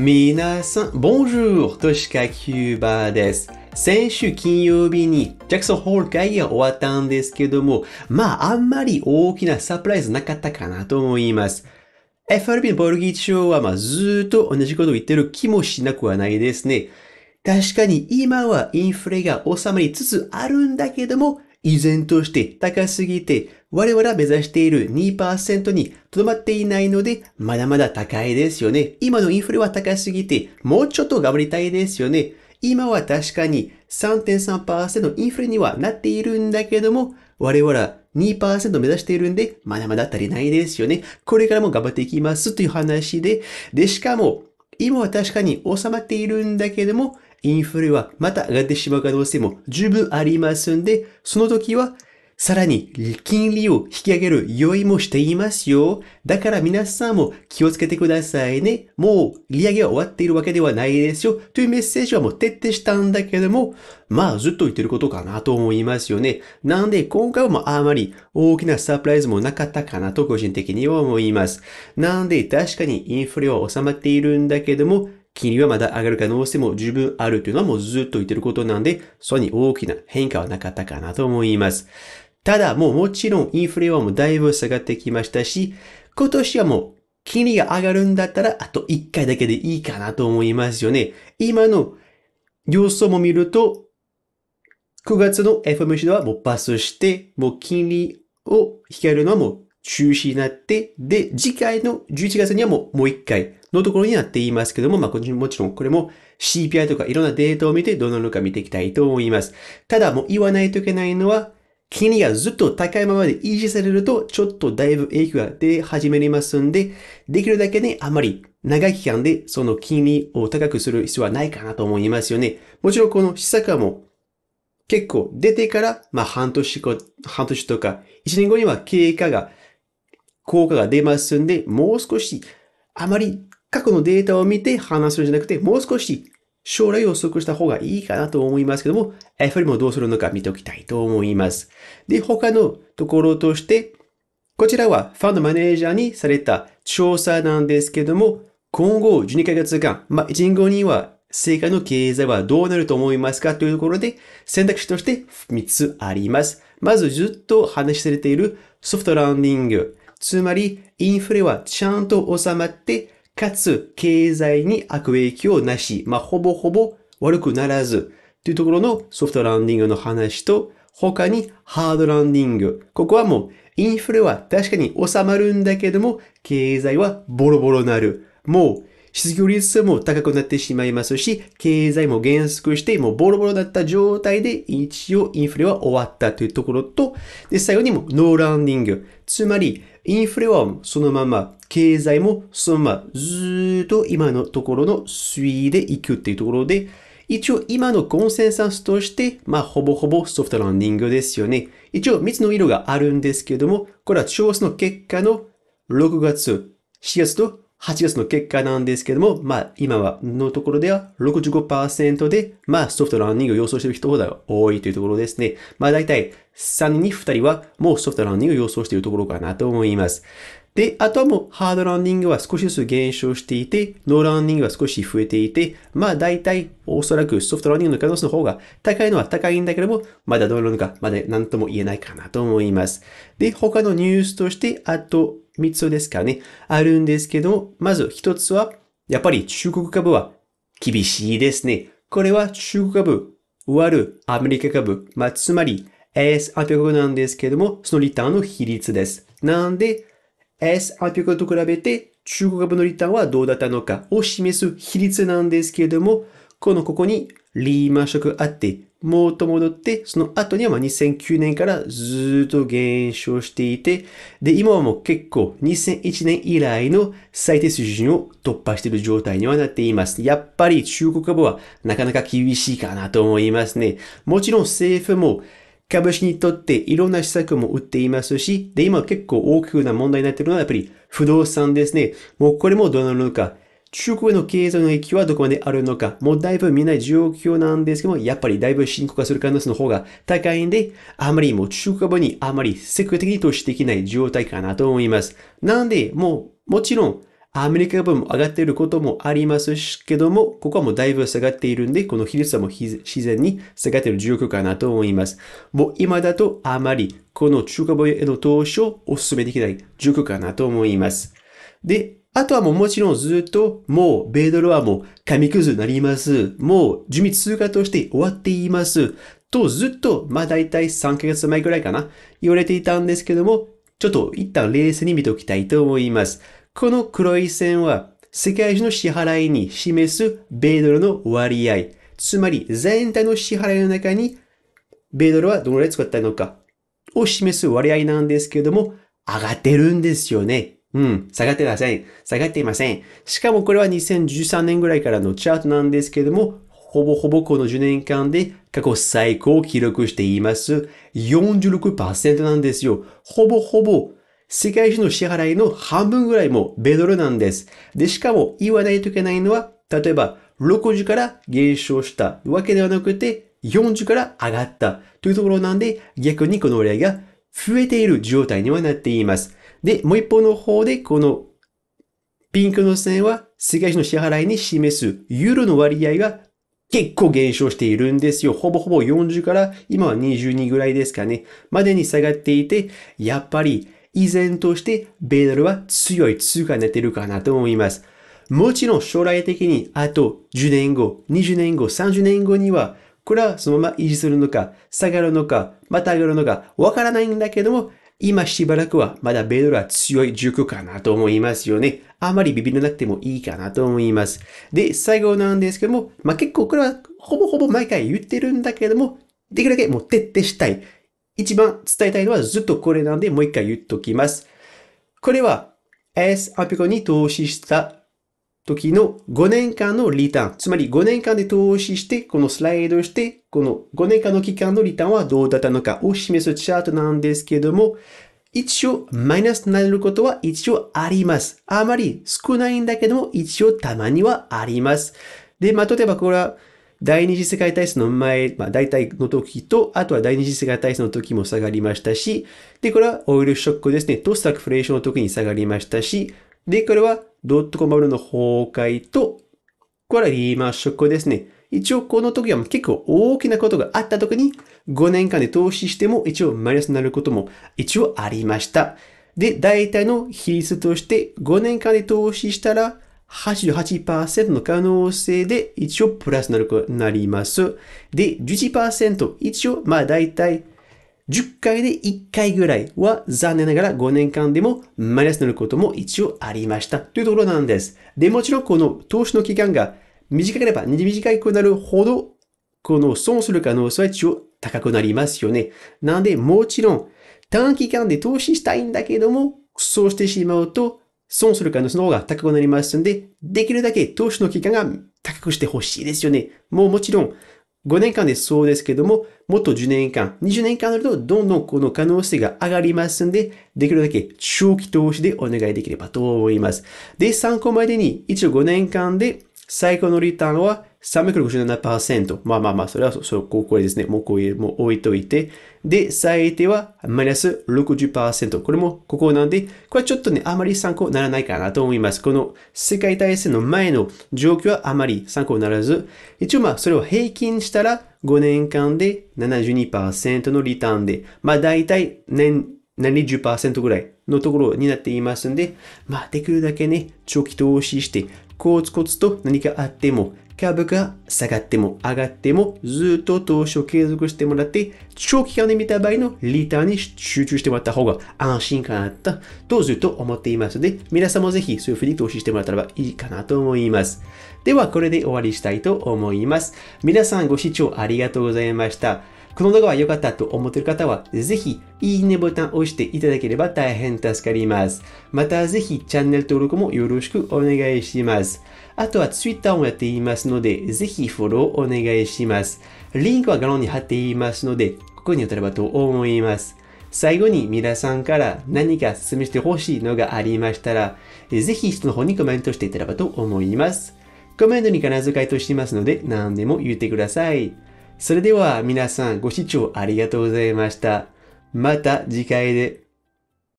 皆さん、Bonjour! としかキューバです。先週金曜日にジャクソンホール会議が終わったんですけども、まああんまり大きなサプライズなかったかなと思います。FRB のボルギー長はまあずっと同じことを言ってる気もしなくはないですね。確かに今はインフレが収まりつつあるんだけども、依然として高すぎて、我々は目指している2%にとどまっていないので、まだまだ高いですよね。今のインフレは高すぎて、もうちょっと頑張りたいですよね。今は確かに3.3%インフレにはなっているんだけども、我々は2%目指しているんで、まだまだ足りないですよね。これからも頑張っていきますという話で、で、しかも、今は確かに収まっているんだけども、インフレはまた上がってしまう可能性も十分ありますんで、その時はさらに、金利を引き上げる用意もしていますよ。だから皆さんも気をつけてくださいね。もう、利上げは終わっているわけではないですよ。というメッセージはもう徹底したんだけども、まあ、ずっと言ってることかなと思いますよね。なんで、今回はあ、あまり大きなサプライズもなかったかなと個人的には思います。なんで、確かにインフレは収まっているんだけども、金利はまだ上がる可能性も十分あるというのはもうずっと言ってることなんで、それに大きな変化はなかったかなと思います。ただ、もうもちろんインフレはもうだいぶ下がってきましたし、今年はもう金利が上がるんだったら、あと1回だけでいいかなと思いますよね。今の様子も見ると、9月の FMC ではもうパスして、もう金利を引けるのはもう中止になって、で、次回の11月にはもう、もう一回のところになっていますけども、まあ、もちろんこれも CPI とかいろんなデータを見てどうなのか見ていきたいと思います。ただもう言わないといけないのは、金利がずっと高いままで維持されると、ちょっとだいぶ影響が出始めますんで、できるだけね、あまり長い期間でその金利を高くする必要はないかなと思いますよね。もちろんこの施策はも結構出てから、まあ半年後、半年とか、一年後には経過が、効果が出ますんで、もう少し、あまり過去のデータを見て話すんじゃなくて、もう少し将来予測した方がいいかなと思いますけども、FM もどうするのか見ておきたいと思います。で、他のところとして、こちらはファンドマネージャーにされた調査なんですけども、今後12ヶ月間、まあ、1年後には世界の経済はどうなると思いますかというところで選択肢として3つあります。まずずっと話しされているソフトランディング。つまりインフレはちゃんと収まってかつ経済に悪影響なし、まあ、ほぼほぼ悪くならず、というところのソフトランディングの話と、他にハードランディング。ここはもうインフレは確かに収まるんだけども、経済はボロボロなる。もう失業率も高くなってしまいますし、経済も減速して、もうボロボロだった状態で一応インフレは終わったというところと、で、最後にもノーランディング。つまり、インフレはそのまま、経済もそのまま、ずっと今のところの推移でいくっていうところで、一応今のコンセンサスとして、まあほぼほぼソフトランディングですよね。一応3つの色があるんですけども、これは調査の結果の6月、4月と8月の結果なんですけども、まあ今はのところでは65%で、まあソフトランニングを予想している人が多いというところですね。まあ大体3人に2人はもうソフトランニングを予想しているところかなと思います。で、あとはもうハードランニングは少しずつ減少していて、ノーランニングは少し増えていて、まあ大体おそらくソフトランニングの可能性の方が高いのは高いんだけども、まだどうなのかまだ何とも言えないかなと思います。で、他のニュースとして、あと3つですかね、あるんですけど、まず1つは、やっぱり中国株は厳しいですね。これは中国株、割るアメリカ株、まあ、つまり s 8 0 0なんですけども、そのリターンの比率です。なんで、s 8 0 0と比べて中国株のリターンはどうだったのかを示す比率なんですけども、このここにリーマンショックあって、もうと戻って、その後にはま2009年からずっと減少していて、で、今はもう結構2001年以来の最低水準を突破している状態にはなっています。やっぱり中国株はなかなか厳しいかなと思いますね。もちろん政府も株式にとっていろんな施策も打っていますし、で、今結構大きな問題になっているのはやっぱり不動産ですね。もうこれもどうなるのか。中国への経済の影響はどこまであるのか、もうだいぶ見ない状況なんですけども、やっぱりだいぶ深刻化する可能性の方が高いんで、あまりもう中国語にあまり積極的に投資できない状態かなと思います。なんで、もう、もちろん、アメリカ分も上がっていることもありますけども、ここはもうだいぶ下がっているんで、この比率はもう自然に下がっている状況かなと思います。もう今だとあまりこの中華房への投資をお勧めできない状況かなと思います。で、あとはもうもちろんずっと、もう、米ドルはもう、紙くずになります。もう、準備通貨として終わっています。と、ずっと、まあ大体3ヶ月前くらいかな、言われていたんですけども、ちょっと一旦冷静に見ておきたいと思います。この黒い線は、世界中の支払いに示す米ドルの割合。つまり、全体の支払いの中に、米ドルはどのくらい使ったのかを示す割合なんですけども、上がってるんですよね。うん、下がってません。下がっていません。しかもこれは2013年ぐらいからのチャートなんですけども、ほぼほぼこの10年間で過去最高を記録しています。46%なんですよ。ほぼほぼ世界中の支払いの半分ぐらいもベドルなんです。で、しかも言わないといけないのは、例えば60から減少したわけではなくて、40から上がったというところなんで、逆にこの例が増えている状態にはなっています。で、もう一方の方で、このピンクの線は世界中の支払いに示すユーロの割合が結構減少しているんですよ。ほぼほぼ40から今は22ぐらいですかね。までに下がっていて、やっぱり依然として米ドルは強い通貨になっているかなと思います。もちろん将来的にあと10年後、20年後、30年後にはこれはそのまま維持するのか、下がるのか、また上がるのか、わからないんだけども、今しばらくはまだ米ドルは強い塾かなと思いますよね。あまりビビらなくてもいいかなと思います。で、最後なんですけども、まあ、結構これはほぼほぼ毎回言ってるんだけども、できるだけもう徹底したい。一番伝えたいのはずっとこれなんでもう一回言っときます。これは s ピコに投資した時の5年間のリターン。つまり5年間で投資して、このスライドして、この5年間の期間のリターンはどうだったのかを示すチャートなんですけども、一応マイナスになることは一応あります。あまり少ないんだけども、一応たまにはあります。で、まあ、例えばこれは、第二次世界大戦の前、まあ、大体の時と、あとは第二次世界大戦の時も下がりましたし、で、これはオイルショックですね、トスタクフレーションの時に下がりましたし、で、これはドットコムバブルの崩壊と、これはリーマンショックですね。一応この時は結構大きなことがあった時に5年間で投資しても一応マイナスになることも一応ありました。で、大体の比率として5年間で投資したら88%の可能性で一応プラスになります。で、11%一応まあ大体10回で1回ぐらいは残念ながら5年間でもマイナスになることも一応ありましたというところなんです。で、もちろんこの投資の期間が短ければ短くなるほど、この損する可能性は一応高くなりますよね。なんで、もちろん短期間で投資したいんだけども、そうしてしまうと損する可能性の方が高くなりますので、できるだけ投資の期間が高くしてほしいですよね。もうもちろん、5年間でそうですけども、もっと10年間、20年間になると、どんどんこの可能性が上がりますんで、できるだけ長期投資でお願いできればと思います。で、参考までに、一応5年間で最高のリターンは367%。まあまあまあ、それはそう、ここれですね。もうこういう、もう置いといて。で、最低はマイナス60%。これもここなんで、これはちょっとね、あまり参考にならないかなと思います。この世界大戦の前の状況はあまり参考にならず、一応まあ、それを平均したら5年間で72%のリターンで、まあ大体年、70%ぐらいのところになっていますんで、まあできるだけね、長期投資して、コツコツと何かあっても株が下がっても上がってもずっと投資を継続してもらって、長期間で見た場合のリターンに集中してもらった方が安心かなと、とずっと思っていますので、皆さんもぜひそういうふうに投資してもらったらばいいかなと思います。では、これで終わりしたいと思います。皆さんご視聴ありがとうございました。この動画は良かったと思っている方は、ぜひ、いいねボタンを押していただければ大変助かります。また、ぜひ、チャンネル登録もよろしくお願いします。あとは、Twitter もやっていますので、ぜひフォローお願いします。リンクは画面に貼っていますので、ここに当たればと思います。最後に皆さんから何か説明してほしいのがありましたら、ぜひ人の方にコメントしていただければと思います。コメントに必ず回答しますので、何でも言ってください。それでは皆さんご視聴ありがとうございました。また次回で。